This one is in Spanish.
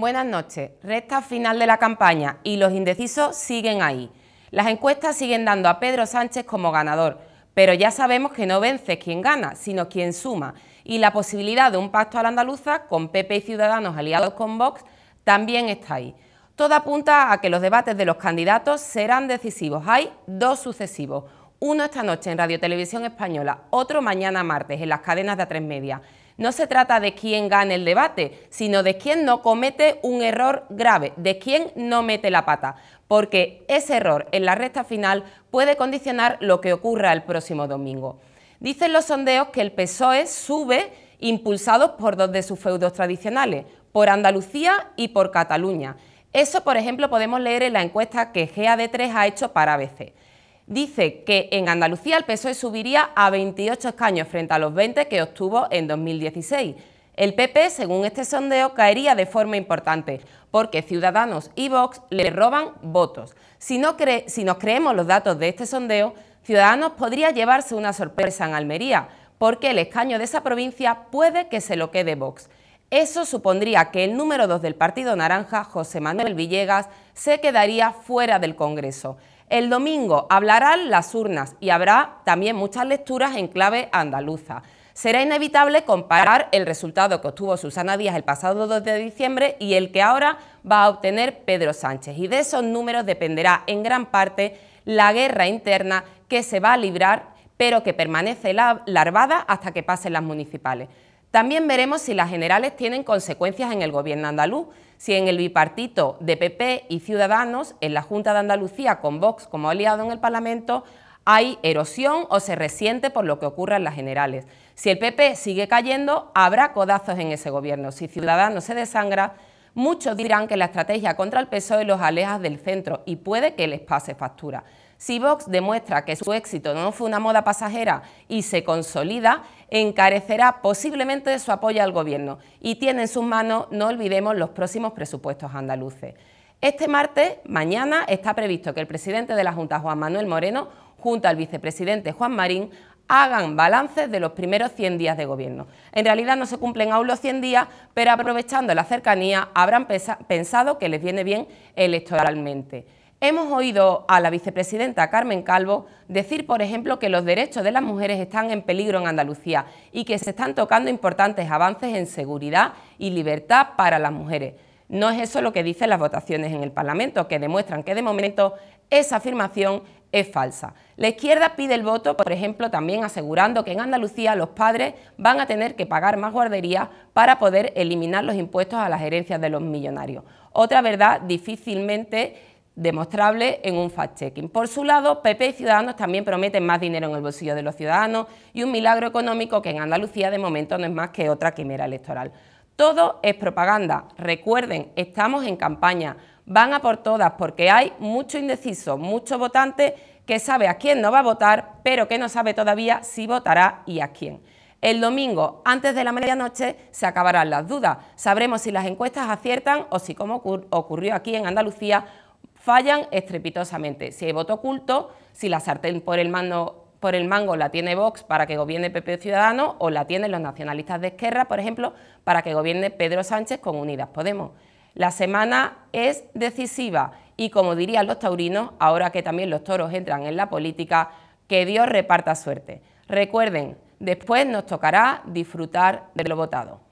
Buenas noches. Resta final de la campaña y los indecisos siguen ahí. Las encuestas siguen dando a Pedro Sánchez como ganador, pero ya sabemos que no vence quien gana, sino quien suma. Y la posibilidad de un pacto a andaluza con PP y Ciudadanos aliados con Vox también está ahí. Todo apunta a que los debates de los candidatos serán decisivos. Hay dos sucesivos. Uno esta noche en Radio Televisión Española, otro mañana martes en las cadenas de A3 Media. No se trata de quién gane el debate, sino de quién no comete un error grave, de quién no mete la pata, porque ese error en la recta final puede condicionar lo que ocurra el próximo domingo. Dicen los sondeos que el PSOE sube impulsados por dos de sus feudos tradicionales, por Andalucía y por Cataluña. Eso, por ejemplo, podemos leer en la encuesta que GAD3 ha hecho para ABC dice que en Andalucía el PSOE subiría a 28 escaños frente a los 20 que obtuvo en 2016. El PP, según este sondeo, caería de forma importante, porque Ciudadanos y Vox le roban votos. Si, no si nos creemos los datos de este sondeo, Ciudadanos podría llevarse una sorpresa en Almería, porque el escaño de esa provincia puede que se lo quede Vox. Eso supondría que el número 2 del Partido Naranja, José Manuel Villegas, se quedaría fuera del Congreso. El domingo hablarán las urnas y habrá también muchas lecturas en clave andaluza. Será inevitable comparar el resultado que obtuvo Susana Díaz el pasado 2 de diciembre y el que ahora va a obtener Pedro Sánchez. Y de esos números dependerá en gran parte la guerra interna que se va a librar, pero que permanece larvada hasta que pasen las municipales. También veremos si las generales tienen consecuencias en el Gobierno andaluz, si en el bipartito de PP y Ciudadanos, en la Junta de Andalucía con Vox como aliado en el Parlamento, hay erosión o se resiente por lo que ocurra en las generales. Si el PP sigue cayendo, habrá codazos en ese Gobierno. Si Ciudadanos se desangra, muchos dirán que la estrategia contra el PSOE los aleja del centro y puede que les pase factura. Si Vox demuestra que su éxito no fue una moda pasajera y se consolida, encarecerá posiblemente su apoyo al Gobierno y tiene en sus manos, no olvidemos, los próximos presupuestos andaluces. Este martes, mañana, está previsto que el presidente de la Junta, Juan Manuel Moreno, junto al vicepresidente Juan Marín, hagan balances de los primeros 100 días de gobierno. En realidad no se cumplen aún los 100 días, pero aprovechando la cercanía habrán pensado que les viene bien electoralmente. Hemos oído a la vicepresidenta Carmen Calvo decir, por ejemplo, que los derechos de las mujeres están en peligro en Andalucía y que se están tocando importantes avances en seguridad y libertad para las mujeres. No es eso lo que dicen las votaciones en el Parlamento, que demuestran que de momento esa afirmación es falsa. La izquierda pide el voto, por ejemplo, también asegurando que en Andalucía los padres van a tener que pagar más guarderías para poder eliminar los impuestos a las herencias de los millonarios. Otra verdad difícilmente demostrable en un fact-checking. Por su lado, PP y Ciudadanos también prometen más dinero en el bolsillo de los ciudadanos y un milagro económico que en Andalucía de momento no es más que otra quimera electoral. Todo es propaganda. Recuerden, estamos en campaña. Van a por todas porque hay mucho indeciso, mucho votante que sabe a quién no va a votar, pero que no sabe todavía si votará y a quién. El domingo, antes de la medianoche, se acabarán las dudas. Sabremos si las encuestas aciertan o si, como ocurrió aquí en Andalucía, fallan estrepitosamente. Si hay voto oculto, si la sartén por el, mango la tiene Vox para que gobierne PP Ciudadano o la tienen los nacionalistas de Esquerra, por ejemplo, para que gobierne Pedro Sánchez con Unidas Podemos. La semana es decisiva y como dirían los taurinos, ahora que también los toros entran en la política, que Dios reparta suerte. Recuerden, después nos tocará disfrutar de lo votado.